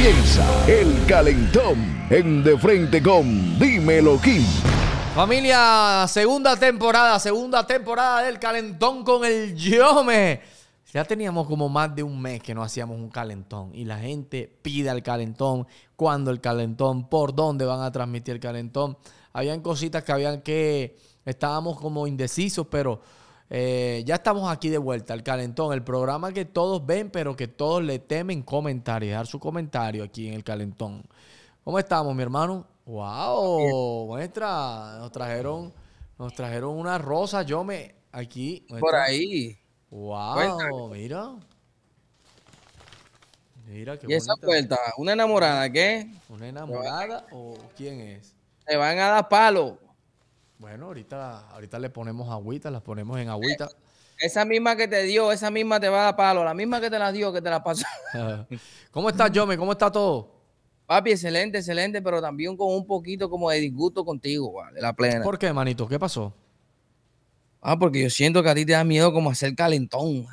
comienza el calentón en De Frente con Dímelo Kim. Familia, segunda temporada, segunda temporada del calentón con el Yome. Ya teníamos como más de un mes que no hacíamos un calentón y la gente pide al calentón, cuándo el calentón, por dónde van a transmitir el calentón. Habían cositas que habían que estábamos como indecisos, pero eh, ya estamos aquí de vuelta, El calentón, el programa que todos ven, pero que todos le temen comentar y dejar su comentario aquí en el calentón. ¿Cómo estamos, mi hermano? ¡Wow! Muestra, nos trajeron, nos trajeron una rosa, yo me aquí. Por ahí. ¡Wow! Mira. Mira qué Y esa puerta, ¿una enamorada qué? ¿Una enamorada o quién es? Te van a dar palo. Bueno, ahorita, ahorita le ponemos agüita, las ponemos en agüita. Eh, esa misma que te dio, esa misma te va a dar palo, la misma que te la dio, que te la pasó. ¿Cómo estás, Jome? ¿Cómo está todo? Papi, excelente, excelente, pero también con un poquito como de disgusto contigo, de la plena. ¿Por qué, manito? ¿Qué pasó? Ah, porque yo siento que a ti te da miedo como hacer calentón,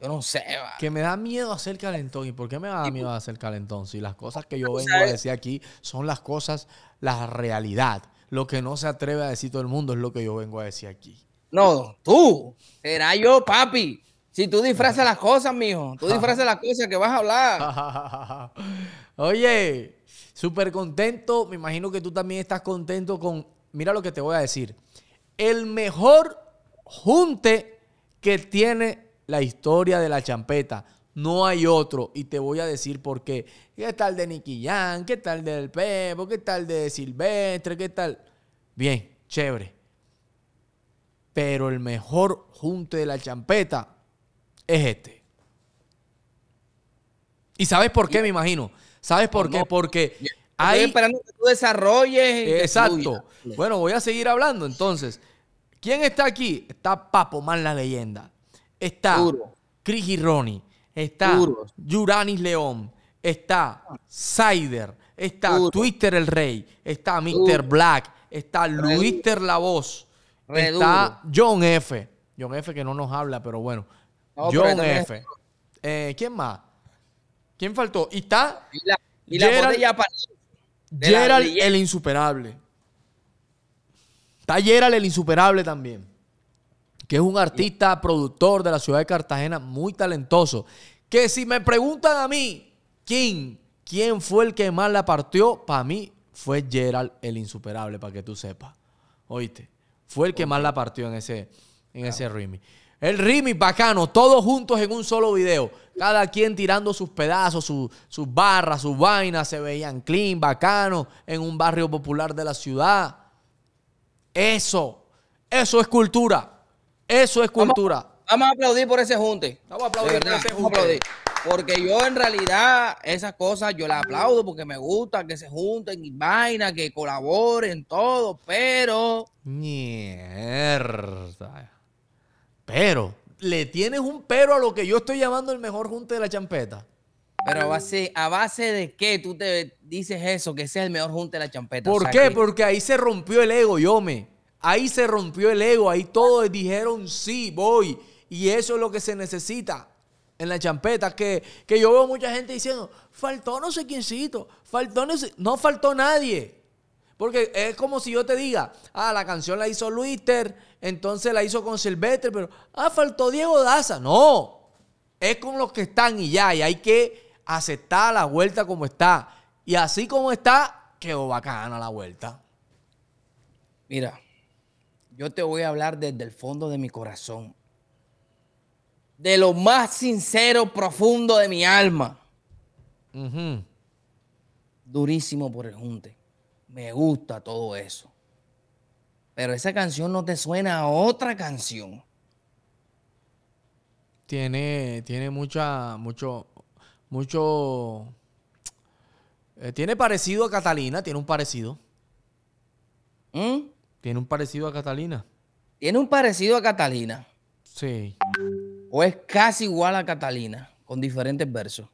Yo no sé, Que me da miedo hacer calentón. ¿Y por qué me da miedo pues. hacer calentón? Si las cosas que yo vengo a decir aquí son las cosas, la realidad. Lo que no se atreve a decir todo el mundo es lo que yo vengo a decir aquí. No, tú. Era yo, papi. Si tú disfrazas las cosas, mijo. Tú disfrazas las cosas que vas a hablar. Oye, súper contento. Me imagino que tú también estás contento con. Mira lo que te voy a decir. El mejor junte que tiene la historia de la champeta. No hay otro. Y te voy a decir por qué. ¿Qué tal de Nicky ¿Qué tal del Pepo? ¿Qué tal de Silvestre? ¿Qué tal? Bien, chévere. Pero el mejor junte de la champeta es este. ¿Y sabes por qué, me imagino? ¿Sabes por qué? Porque hay... Estoy esperando que tú desarrolles. Exacto. Bueno, voy a seguir hablando entonces. ¿Quién está aquí? Está Papo más la leyenda. Está y Ronnie está Juranis León, está Sider. está Twitter el Rey, está Mr. Black, está Luister La Voz, está John F. John F que no nos habla, pero bueno. John F. Eh, ¿Quién más? ¿Quién faltó? Y está y la, el Insuperable. Está Gerald el Insuperable también que es un artista productor de la ciudad de Cartagena, muy talentoso. Que si me preguntan a mí, ¿quién? ¿Quién fue el que más la partió? Para mí fue Gerald el insuperable, para que tú sepas. ¿Oíste? Fue el que más la partió en ese, en ese Rimi. El rimi bacano, todos juntos en un solo video. Cada quien tirando sus pedazos, sus barras, sus vainas. Se veían clean, bacano, en un barrio popular de la ciudad. Eso, eso es cultura. Eso es cultura. Vamos, a aplaudir por ese junte. Vamos a aplaudir por ese junte. Porque yo en realidad esas cosas yo las aplaudo porque me gusta que se junten y vaina, que colaboren, todo, pero... Mierda. Pero, le tienes un pero a lo que yo estoy llamando el mejor junte de la champeta. Pero a base, ¿a base de qué tú te dices eso, que sea el mejor junte de la champeta? ¿Por qué? Porque ahí se rompió el ego, yo me. Ahí se rompió el ego, ahí todos dijeron sí, voy. Y eso es lo que se necesita en la champeta, que, yo veo mucha gente diciendo, faltó no sé quiéncito, faltó no sé, no faltó nadie. Porque es como si yo te diga, ah, la canción la hizo Luister entonces la hizo con Silvestre, pero, ah, faltó Diego Daza. No, es con los que están y ya, y hay que aceptar la vuelta como está. Y así como está, quedó bacana la vuelta. Mira, yo te voy a hablar desde el fondo de mi corazón, de lo más sincero, profundo de mi alma. Durísimo por el junte. Me gusta todo eso. Pero esa canción no te suena a otra canción. Tiene, tiene mucha, mucho, mucho. Eh, tiene parecido a Catalina, tiene un parecido. ¿Mm? Tiene un parecido a Catalina. Tiene un parecido a Catalina. Sí. O es casi igual a Catalina, con diferentes versos.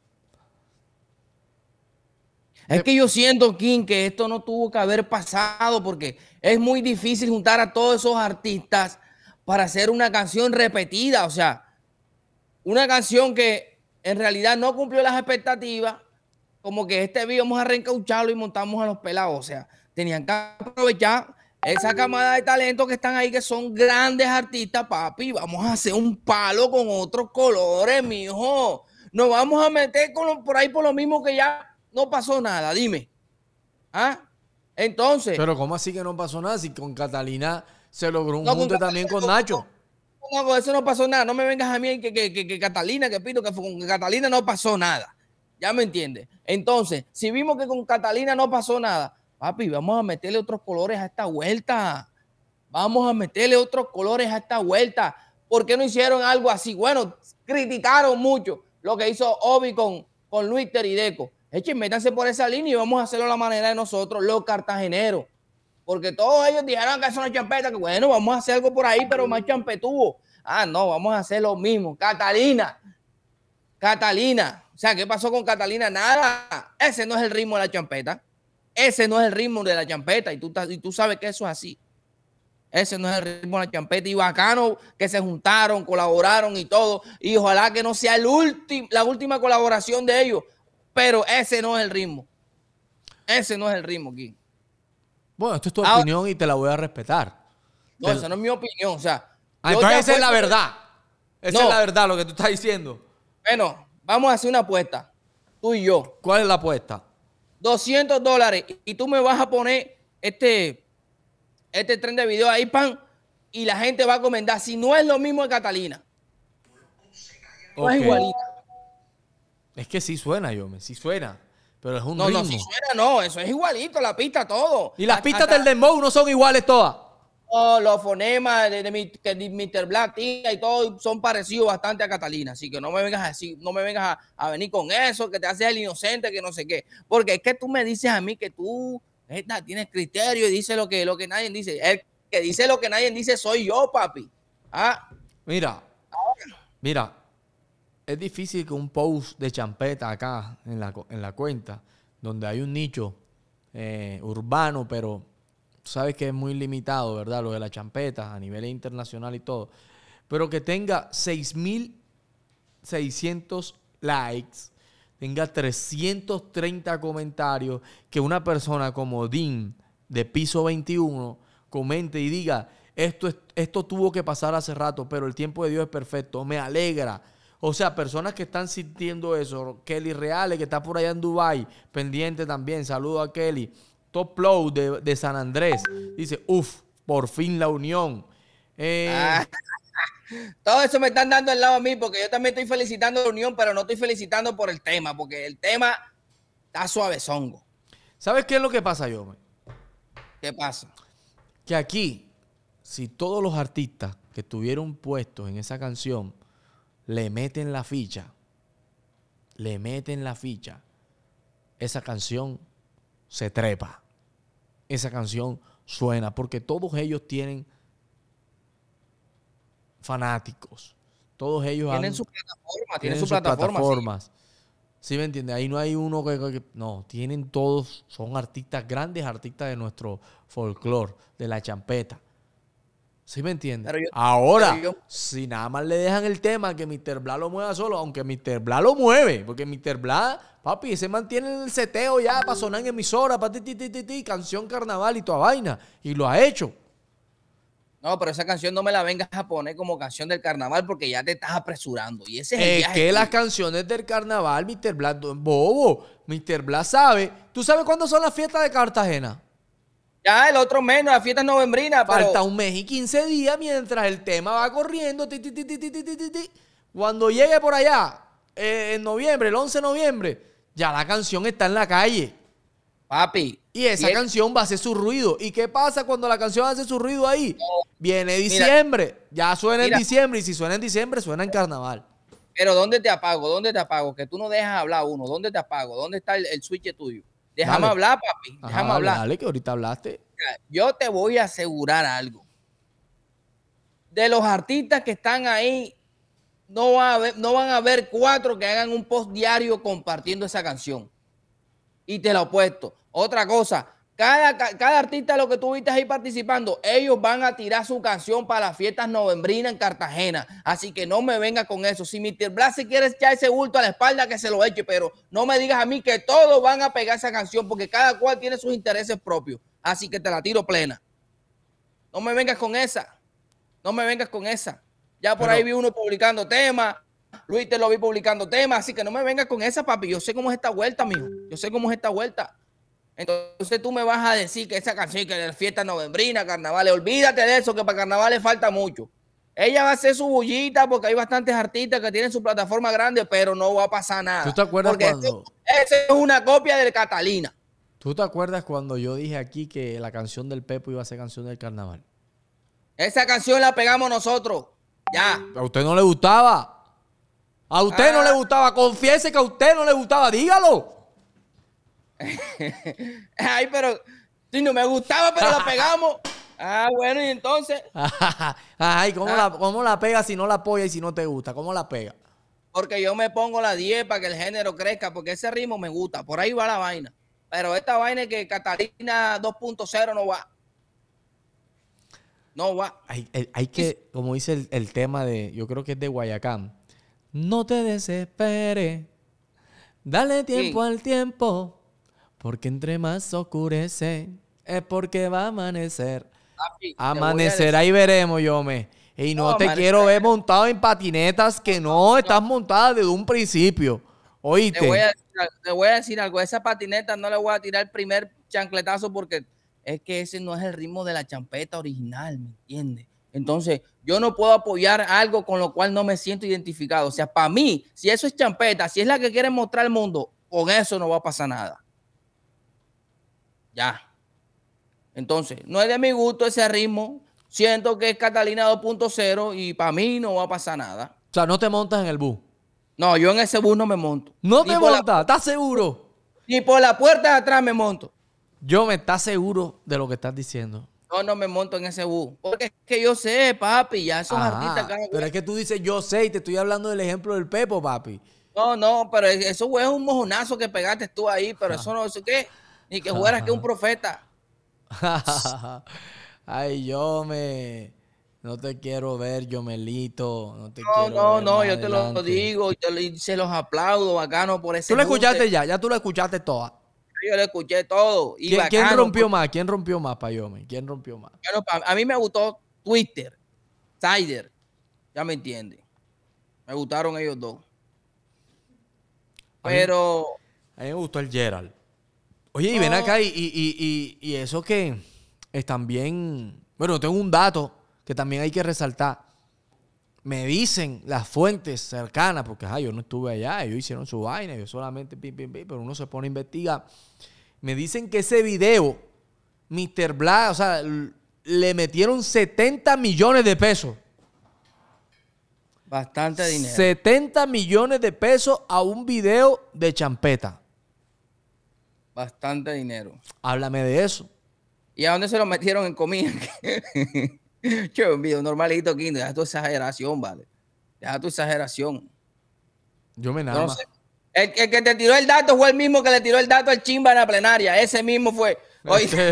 Es que yo siento, King, que esto no tuvo que haber pasado porque es muy difícil juntar a todos esos artistas para hacer una canción repetida. O sea, una canción que en realidad no cumplió las expectativas, como que este video vamos a reencaucharlo y montamos a los pelados. O sea, tenían que aprovechar esa camada de talentos que están ahí, que son grandes artistas, papi, vamos a hacer un palo con otros colores, mijo. Nos vamos a meter por ahí por lo mismo que ya no pasó nada, dime. ¿Ah? Entonces. Pero, ¿cómo así que no pasó nada? Si con Catalina se logró un no, junte también con, Nacho. No, con eso no pasó nada. No me vengas a mí que, que, que, que Catalina, que pito, que con Catalina no pasó nada. ¿Ya me entiendes? Entonces, si vimos que con Catalina no pasó nada, papi, vamos a meterle otros colores a esta vuelta. Vamos a meterle otros colores a esta vuelta. ¿Por qué no hicieron algo así? Bueno, criticaron mucho lo que hizo Obi con, con Luis Terideco. Echen, métanse por esa línea y vamos a hacerlo a la manera de nosotros, los cartageneros. Porque todos ellos dijeron que son no champeta, que bueno, vamos a hacer algo por ahí, pero más champetuvo. Ah, no, vamos a hacer lo mismo. Catalina, Catalina. O sea, ¿qué pasó con Catalina? Nada. Ese no es el ritmo de la champeta. Ese no es el ritmo de la champeta y tú, tú sabes que eso es así. Ese no es el ritmo de la champeta. Y bacano que se juntaron, colaboraron y todo. Y ojalá que no sea la última colaboración de ellos. Pero ese no es el ritmo. Ese no es el ritmo, aquí. Bueno, esto es tu opinión y te la voy a respetar. No, esa no es mi opinión. O sea, ah, esa es la verdad. Esa es la verdad, lo que tú estás diciendo. Bueno, vamos a hacer una apuesta. Tú y yo. ¿Cuál es la apuesta? 200 dólares y tú me vas a poner este, este tren de video ahí, pan, y la gente va a comentar si no es lo mismo de Catalina. No es igualito. Es que sí suena, yo me, si suena. Pero es un no, No, no, suena, no. Eso es igualito, la pista, todo. Y las pistas del demo no son iguales todas los fonemas de, de, de, Mr. Black y todo son parecidos bastante a Catalina, así que no me vengas así, no me vengas a, venir con eso, que te haces el inocente, que no sé qué, porque es que tú me dices a mí que tú tienes criterio y dices lo que, lo que nadie dice, el que dice lo que nadie dice soy yo, papi. Ah. Mira, mira, es difícil que un post de champeta acá en la, en la cuenta, donde hay un nicho eh, urbano, pero sabes que es muy limitado, ¿verdad? Lo de la champeta a nivel internacional y todo. Pero que tenga 6.600 likes, tenga 330 comentarios, que una persona como Dean de piso 21 comente y diga, esto, esto tuvo que pasar hace rato, pero el tiempo de Dios es perfecto, me alegra. O sea, personas que están sintiendo eso, Kelly Reales, que está por allá en Dubai, pendiente también, saludo a Kelly, Top Low de, San Andrés. Dice, uff, por fin la unión. Eh, ah. todo eso me están dando al lado a mí porque yo también estoy felicitando la unión, pero no estoy felicitando por el tema, porque el tema está suavezongo. ¿Sabes qué es lo que pasa, yo? ¿Qué pasa? Que aquí, si todos los artistas que estuvieron puestos en esa canción le meten la ficha, le meten la ficha, esa canción se trepa esa canción suena, porque todos ellos tienen fanáticos. Todos ellos tienen su plataforma, tienen, sus plataformas. Sí. me entiende? Ahí no hay uno que, No, tienen todos, son artistas, grandes artistas de nuestro folclore, de la champeta. ¿Sí me entiende. Ahora, si nada más le dejan el tema que Mr. Bla lo mueva solo, aunque Mr. Bla lo mueve, porque Mr. Bla Papi, se mantiene el seteo ya para sonar en emisora, para ti, ti, ti, ti, canción carnaval y toda vaina. Y lo ha hecho. No, pero esa canción no me la vengas a poner como canción del carnaval porque ya te estás apresurando. Y ese es, el que, que las canciones del carnaval, Mr. Blas, bobo. Mr. Blas sabe. ¿Tú sabes cuándo son las fiestas de Cartagena? Ya, el otro menos, las fiestas novembrinas. Falta un mes y 15 días mientras el tema va corriendo. Ti, ti, ti, Cuando llegue por allá, en noviembre, el 11 de noviembre, ya la canción está en la calle. Papi. Y esa canción va a hacer su ruido. ¿Y qué pasa cuando la canción hace su ruido ahí? Viene diciembre. ya suena en diciembre. Y si suena en diciembre, suena en carnaval. Pero ¿dónde te apago? ¿Dónde te apago? Que tú no dejas hablar uno. ¿Dónde te apago? ¿Dónde está el, switch tuyo? Déjame hablar, papi. Déjame hablar. Dale, que ahorita hablaste. yo te voy a asegurar algo. De los artistas que están ahí no, va a no van a haber cuatro que hagan un post diario compartiendo esa canción. Y te lo apuesto. Otra cosa, cada, cada artista lo que tú viste ahí participando, ellos van a tirar su canción para las fiestas novembrinas en Cartagena. Así que no me venga con eso. Si Mr. Blas quiere echar ese bulto a la espalda, que se lo eche, pero no me digas a mí que todos van a pegar esa canción porque cada cual tiene sus intereses propios. Así que te la tiro plena. No me vengas con esa. No me vengas con esa. Ya por ahí vi uno publicando temas. Luis te lo vi publicando temas. Así que no me vengas con esa, papi. Yo sé cómo es esta vuelta, mijo. Yo sé cómo es esta vuelta. Entonces tú me vas a decir que esa canción, que la fiesta novembrina, carnavales, olvídate de eso, que para le falta mucho. Ella va a hacer su bullita porque hay bastantes artistas que tienen su plataforma grande, pero no va a pasar nada. ¿Tú te acuerdas cuando... Esa es una copia del Catalina. ¿Tú te acuerdas cuando yo dije aquí que la canción del Pepo iba a ser canción del carnaval? Esa canción la pegamos nosotros. A usted no le gustaba. A usted no le ah. gustaba. Confiese que a usted no le gustaba. Dígalo. Ay, pero si no me gustaba, pero la pegamos. Ah, bueno, y entonces. Ay, ¿cómo, ah. la, ¿cómo pega si no la apoya y si no te gusta? ¿Cómo la pega? Porque yo me pongo la 10 para que el género crezca, porque ese ritmo me gusta. Por ahí va la vaina. Pero esta vaina que Catalina 2.0 no va. No va. Hay, hay, que, como dice el, tema de, yo creo que es de Guayacán. No te desesperes. Dale tiempo al tiempo. Porque entre más oscurece, es porque va a amanecer. Amanecer, ahí veremos, yo me. Y no, te quiero ver montado en patinetas que no, estás montada desde un principio. Oíste. Te voy, a, te voy a decir algo. Esa patineta no le voy a tirar el primer chancletazo porque es que ese no es el ritmo de la champeta original, ¿me entiendes? Entonces, yo no puedo apoyar algo con lo cual no me siento identificado. O sea, para mí, si eso es champeta, si es la que quieren mostrar al mundo, con eso no va a pasar nada. Ya. Entonces, no es de mi gusto ese ritmo. Siento que es Catalina 2.0 y para mí no va a pasar nada. O sea, no te montas en el bus. No, yo en ese bus no me monto. No te montas, ¿estás seguro? Ni por la puerta de atrás me monto yo me está seguro de lo que estás diciendo. No, no me monto en ese bus. Porque es que yo sé, papi, ya esos ah, Pero es que tú dices yo sé y te estoy hablando del ejemplo del Pepo, papi. No, no, pero eso, es un mojonazo que pegaste tú ahí, pero eso no sé qué. Ni que fueras que un profeta. Ay, yo me... No te quiero ver, yo No, te no, no, no yo te lo digo. Yo se los aplaudo bacano por ese. Tú lo escuchaste ya, ya tú lo escuchaste todo yo le escuché todo. ¿Quién, rompió más? ¿Quién rompió más, Payomi? ¿Quién rompió más? a mí me gustó Twitter, Sider, ya me entiende. Me gustaron ellos dos. Pero. A mí, me gustó el Gerald. Oye, y ven acá, y, y, y, y eso que es también, Bueno, tengo un dato que también hay que resaltar me dicen las fuentes cercanas, porque yo no estuve allá, ellos hicieron su vaina, yo solamente pim, pim, pim, pero uno se pone a investigar. Me dicen que ese video, Mr. Black, o sea, le metieron 70 millones de pesos. Bastante dinero. 70 millones de pesos a un video de champeta. Bastante dinero. Háblame de eso. ¿Y a dónde se lo metieron en comida? Yo, un video normalito, aquí, deja tu exageración, vale. Deja tu exageración. Yo me nada. el, que te tiró el dato fue el mismo que le tiró el dato al chimba en la plenaria. Ese mismo fue. Este,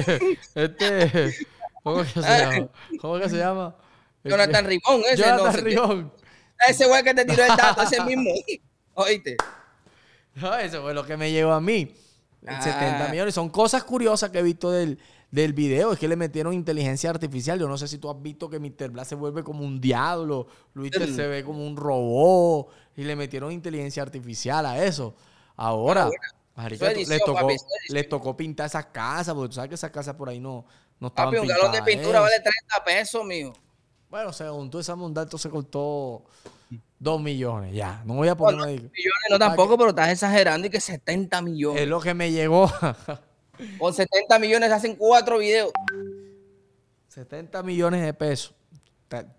este, ¿cómo, que se llama? ¿Cómo que se llama? Este, Jonathan Rimón, ese Jonathan no Ese fue el que te tiró el dato, ese mismo. Oíste. No, eso fue lo que me llegó a mí. Ah. 70 millones. Son cosas curiosas que he visto del, del video es que le metieron inteligencia artificial. Yo no sé si tú has visto que Mr. Black se vuelve como un diablo, Luis se ve como un robot y le metieron inteligencia artificial a eso. Ahora, ah, marica, les, tocó, pintar esa casa porque tú sabes que esa casa por ahí no, no estaban Papi, un galón de pintura ¿eh? vale 30 pesos, mío. Bueno, según tú, esa mondato se costó 2 millones, ya. No voy a poner... No, millones no tampoco, pero estás exagerando y que 70 millones. Es lo que me llegó. Con 70 millones hacen cuatro videos. 70 millones de pesos.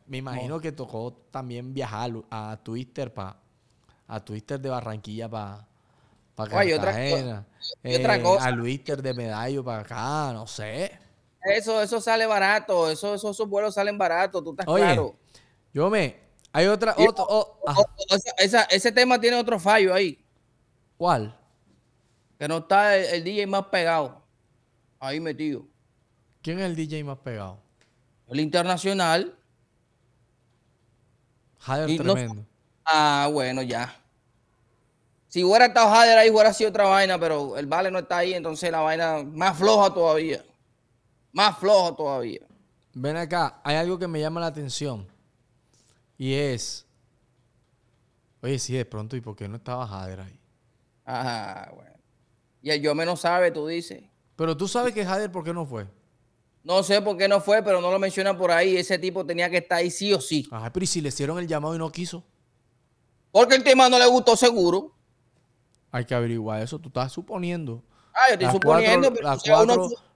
Me imagino que tocó también viajar a Twitter pa, a Twitter de Barranquilla para para eh, otra, cosa. a Twitter de Medallo para acá, no sé. Eso, eso sale barato, eso, esos vuelos salen baratos, tú estás Oye, Yo me, hay otra, otro, ah. ese tema tiene otro fallo ahí. ¿Cuál? Que no está el, DJ más pegado. Ahí metido. ¿Quién es el DJ más pegado? El internacional. Jader tremendo. ah, bueno, ya. Si hubiera estado Jader ahí, hubiera sido otra vaina, pero el Vale no está ahí, entonces la vaina más floja todavía. Más floja todavía. Ven acá, hay algo que me llama la atención. Y es. Oye, si de pronto, ¿y por qué no estaba Jader ahí? Ah, bueno. Y el yo menos sabe, tú dices. Pero tú sabes que Jader, ¿por qué no fue? No sé por qué no fue, pero no lo menciona por ahí. Ese tipo tenía que estar ahí sí o sí. Ajá, pero ¿y si le hicieron el llamado y no quiso? Porque el tema no le gustó seguro. Hay que averiguar eso. Tú estás suponiendo. Ah, yo estoy suponiendo,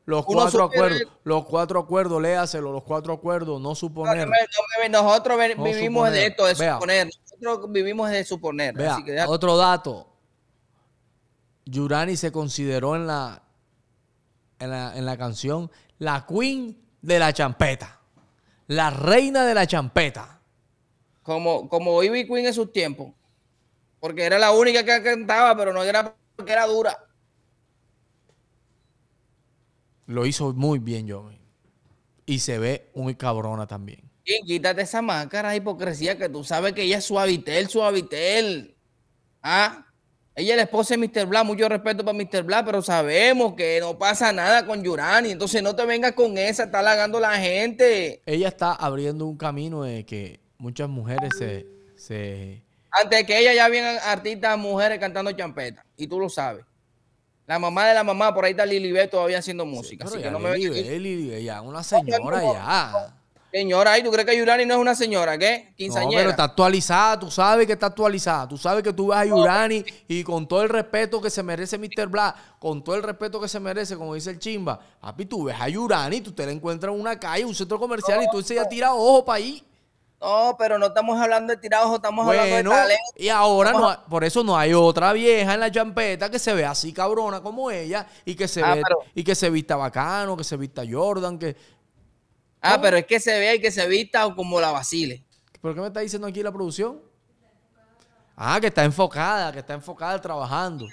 los cuatro acuerdos, los léaselo, los cuatro acuerdos, no suponer. nosotros vivimos de esto, de suponer. Nosotros vivimos de suponer. Otro dato, Yurani se consideró en la, en la, canción la queen de la champeta, la reina de la champeta. Como, como Ivy Queen en sus tiempos, porque era la única que cantaba, pero no era porque era dura. Lo hizo muy bien, yo, Y se ve muy cabrona también. Y quítate esa máscara de hipocresía que tú sabes que ella es suavitel, suavitel. ¿Ah? Ella es la esposa de Mr. Black, mucho respeto para Mr. Blas, pero sabemos que no pasa nada con Yurani. Entonces no te vengas con esa, está halagando la gente. Ella está abriendo un camino de que muchas mujeres se... se... Antes que ella ya vienen artistas, mujeres cantando champeta. Y tú lo sabes. La mamá de la mamá, por ahí está Lili B todavía haciendo música. ya, una señora ya. Señora, ¿y tú crees que Yurani no es una señora? ¿Qué? Quinceañera. No, pero está actualizada, tú sabes que está actualizada. Tú sabes que tú ves a Yurani y con todo el respeto que se merece Mr. Black, con todo el respeto que se merece, como dice el chimba, papi, tú ves a Yurani, tú te la encuentras en una calle, un centro comercial y tú dices, ya tira ojo para ahí. No, pero no estamos hablando de ojo, estamos hablando de talento. Y ahora, no, por eso no hay otra vieja en la champeta que se vea así cabrona como ella y que se, ah, ve, y que se vista bacano, que se vista Jordan, que Ah, pero es que se ve y que se vista o como la vacile. ¿Por qué me está diciendo aquí la producción? Ah, que está enfocada, que está enfocada trabajando.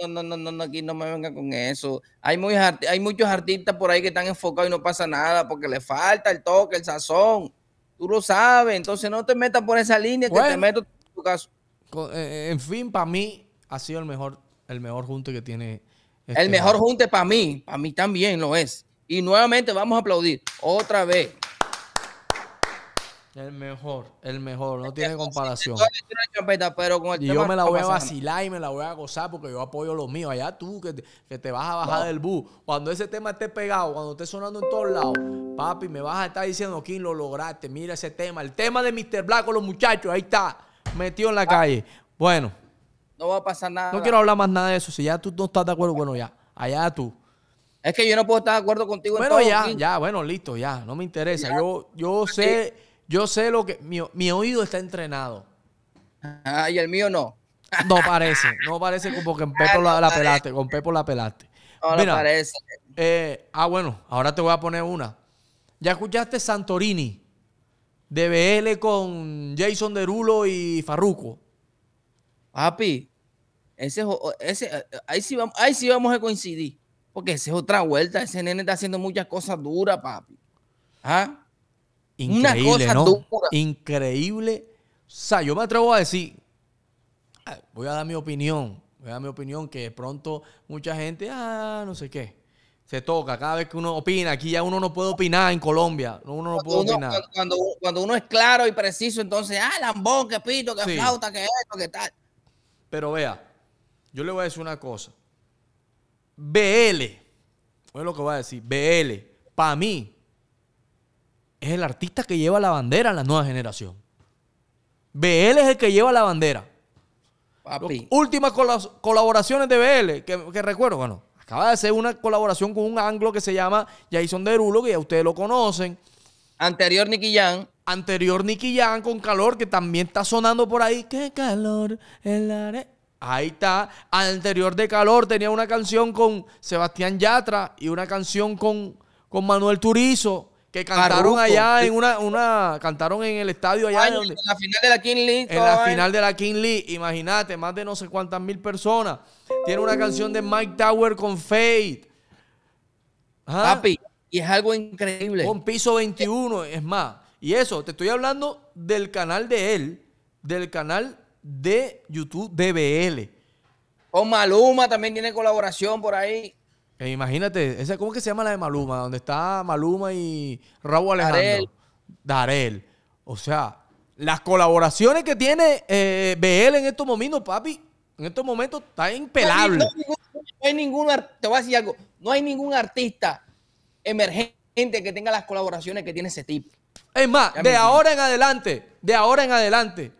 No, no, no, no, no, aquí no me venga con eso. Hay, muchos artistas por ahí que están enfocados y no pasa nada porque le falta el toque, el sazón. Tú lo sabes, entonces no te metas por esa línea que te meto en eh, eh, fin, para mí ha sido el mejor, el mejor junte que tiene. el este mejor junte para mí, para mí también lo es. Y nuevamente vamos a aplaudir. Otra vez. El mejor, el mejor, no tiene comparación. y yo me la voy a vacilar y me la voy a gozar porque yo apoyo lo mío. Allá tú que te, vas a bajar del bus. Cuando ese tema esté pegado, cuando esté sonando en todos lados, papi, me vas a estar diciendo, quién lo lograste. Mira ese tema. El tema de Mr. Black con los muchachos, ahí está, metido en la ah. calle. Bueno. No va a pasar nada. No quiero hablar más nada de eso. Si ya tú no estás de acuerdo, bueno, ya. Allá tú. Es que yo no puedo estar de acuerdo contigo bueno, en todo. Bueno, ya, ya, bueno, listo, ya. No me interesa. Yo, yo sé, yo sé lo que. Mi, oído está entrenado. Ah, y el mío no. No parece, no parece como que con ah, Pepo la, pelaste, con Pepo la pelaste. No, parece. Eh, ah, bueno, ahora te voy a poner una. ¿Ya escuchaste Santorini? De BL con Jason Derulo y Farruco. Papi, ese, ese, ahí, sí vamos, ahí sí vamos a coincidir. Porque esa es otra vuelta. Ese nene está haciendo muchas cosas duras, papi. ¿Ah? Increíble, Una cosa dura. Increíble. O sea, yo me atrevo a decir, voy a dar mi opinión, voy a dar mi opinión que de pronto mucha gente, ah, no sé qué, se toca cada vez que uno opina. Aquí ya uno no puede opinar en Colombia, uno no cuando puede opinar. Cuando, uno es claro y preciso, entonces, ah, lambón, qué pito, qué flauta, qué esto, qué tal. Pero vea, yo le voy a decir una cosa. BL, fue lo que voy a decir, BL, para mí, es el artista que lleva la bandera a la nueva generación. BL es el que lleva la bandera. Últimas colaboraciones de BL, que, recuerdo, bueno, acaba de hacer una colaboración con un anglo que se llama Jason Derulo, que ya ustedes lo conocen. Anterior Nicky Jan. Anterior Nicky Jan con calor, que también está sonando por ahí. Qué calor el arena Ahí está. Anterior de calor tenía una canción con Sebastián Yatra y una canción con, con Manuel Turizo. Que cantaron allá en una, una. Cantaron en el estadio allá. en la final de la King Lee. En la final de la King Lee, Imagínate, más de no sé cuántas mil personas. Tiene una canción de Mike Tower con Faith. Papi, y es algo increíble. Con piso 21, es más. Y eso, te estoy hablando del canal de él, del canal de YouTube BL Con Maluma también tiene colaboración por ahí. Eh, imagínate, esa, ¿cómo que se llama la de Maluma? Donde está Maluma y Raúl Alejandro. Darel. O sea, las colaboraciones que tiene eh, BL en estos momentos, papi, en estos momentos está impelable. No, hay ningún, no hay ningún artista emergente que tenga las colaboraciones que tiene ese tipo. Es más, de ahora en adelante, de ahora en adelante,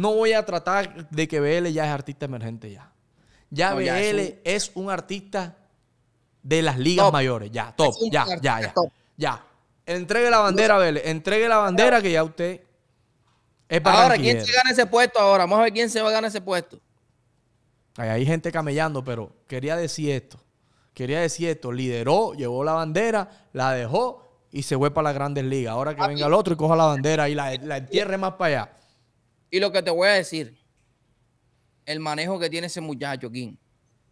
no voy a tratar de que BL ya es artista emergente ya. Ya BL es, un... artista de las ligas mayores, ya, top, ya, ya, ya, ya, Entregue la bandera, BL, entregue la bandera que ya usted es para Ahora, ¿quién se gana ese puesto ahora? Vamos a ver quién se va a ganar ese puesto. Hay, gente camellando, pero quería decir esto. Quería decir esto. Lideró, llevó la bandera, la dejó y se fue para las grandes ligas. Ahora que venga el otro y coja la bandera y la, la entierre más para allá. Y lo que te voy a decir, el manejo que tiene ese muchacho, King,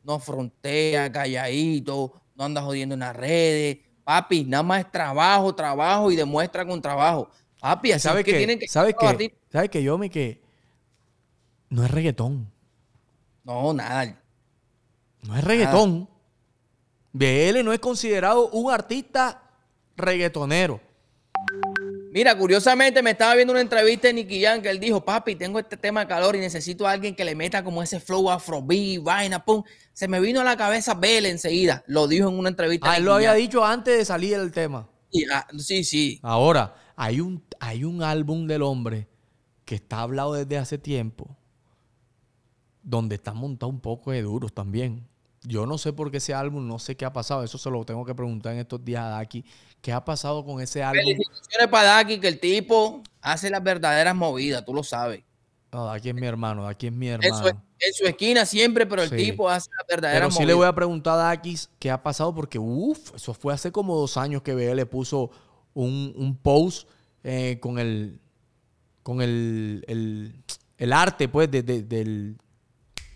no frontea, calladito, no anda jodiendo en las redes. Papi, nada más es trabajo, trabajo y demuestra con trabajo. Papi, ¿sabes ¿Sabe ¿Sabes qué? ¿Sabes qué, Yomi? Que no es reggaetón. No, nada. No es reggaetón. BL no es considerado un artista reggaetonero. Mira, curiosamente me estaba viendo una entrevista de Nicky Jam que él dijo, papi, tengo este tema de calor y necesito a alguien que le meta como ese flow afrobeat, vaina, pum. Se me vino a la cabeza Bell enseguida. Lo dijo en una entrevista. Ah, él lo había dicho antes de salir del tema. Y, ah, sí, sí. Ahora, hay un, hay un álbum del hombre que está hablado desde hace tiempo donde está montado un poco de duros también. Yo no sé por qué ese álbum, no sé qué ha pasado. Eso se lo tengo que preguntar en estos días a Daki. ¿Qué ha pasado con ese álbum? Felicitaciones para Daki, que el tipo hace las verdaderas movidas, tú lo sabes. No, Daki es mi hermano, Daki es mi hermano. En su, esquina siempre, pero el tipo hace las verdaderas movidas. Pero sí le voy a preguntar a Daki qué ha pasado, porque uff, eso fue hace como dos años que BL le puso un, un post eh, con el. con el, el, arte, pues, de, del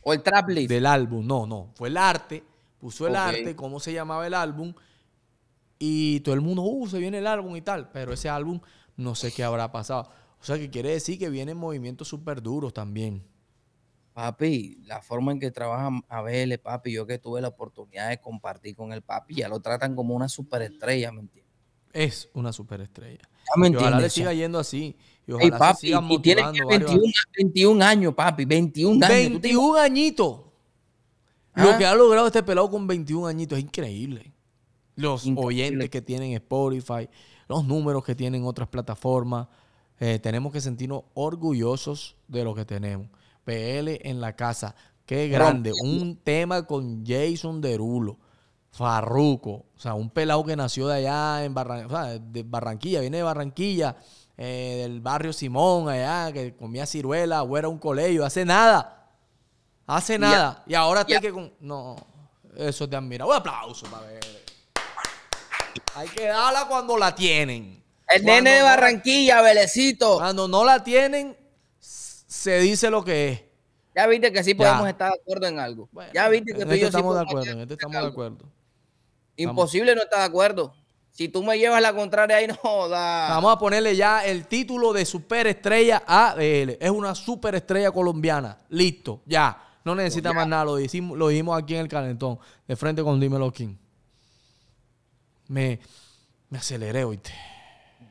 o el trap Del álbum, no, no. Fue el arte, puso el arte, cómo se llamaba el álbum. Y todo el mundo, uh, se viene el álbum y tal. Pero ese álbum, no sé qué habrá pasado. O sea, que quiere decir que vienen movimientos súper duros también. Papi, la forma en que trabaja Abel, papi, yo que tuve la oportunidad de compartir con el papi, ya lo tratan como una superestrella, ¿me entiendes? es una superestrella. Ah, y ojalá le siga yendo así. Y tiene 21, años, papi, 21 años. 21 añitos. Lo ah. que ha logrado este pelado con 21 añitos es increíble. Los oyentes que tienen Spotify, los números que tienen otras plataformas. Eh, tenemos que sentirnos orgullosos de lo que tenemos. PL en la casa. Qué grande. Un tema con Jason Derulo. Farruco, o sea, un pelado que nació de allá en de Barranquilla, viene de Barranquilla, eh, del barrio Simón, allá, que comía ciruela, o era un colegio, hace nada, hace nada, y ahora te tiene que... No, eso te admira. Un aplauso para ver. Hay que darla cuando la tienen. El nene de Barranquilla, Belecito. Velecito. Cuando no la tienen, se dice lo que es. Ya viste que sí podemos estar de acuerdo en algo. ya viste que acuerdo, de acuerdo. Imposible no está de acuerdo. Si tú me llevas la contraria ahí, no da. Vamos a ponerle ya el título de superestrella a él. Es una superestrella colombiana. Listo, ya. No necesita más nada. Lo, dijimos, lo aquí en el calentón. De frente con Dímelo King. Me, me aceleré, oíste.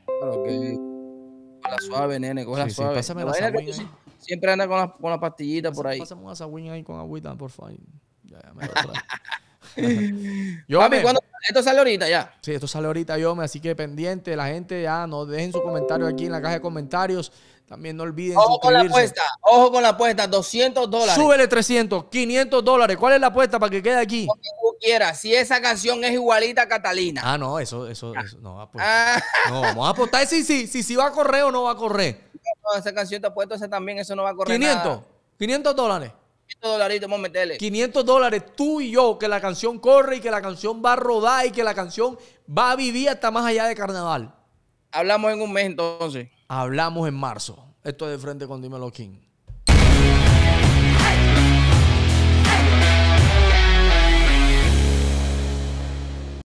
Claro que. A la suave, nene. Coge la sí, suave. La siempre anda con las con la pastillitas por ahí. Pásame una ahí con agüita, por favor. Ya, ya me lo yo Papi, Esto sale ahorita ya. Sí, esto sale ahorita, yo me. Así que pendiente, la gente ya, no dejen su comentario aquí en la caja de comentarios. También no olviden. Ojo con la apuesta, ojo con la apuesta, 200 dólares. Súbele 300, 500 dólares. ¿Cuál es la apuesta para que quede aquí? tú quieras, si esa canción es igualita a Catalina. Ah, no, eso, eso, ah. eso no, ah. no, vamos a apostar si, sí, sí, sí va a correr o no va a correr. No, esa canción te apuesto, esa también, eso no va a correr. 500, 500 dólares. 500 dólares, tú y yo, que la canción corre y que la canción va a rodar y que la canción va a vivir hasta más allá de carnaval. Hablamos en un mes entonces. Hablamos en marzo. Esto es de frente con Dímelo King.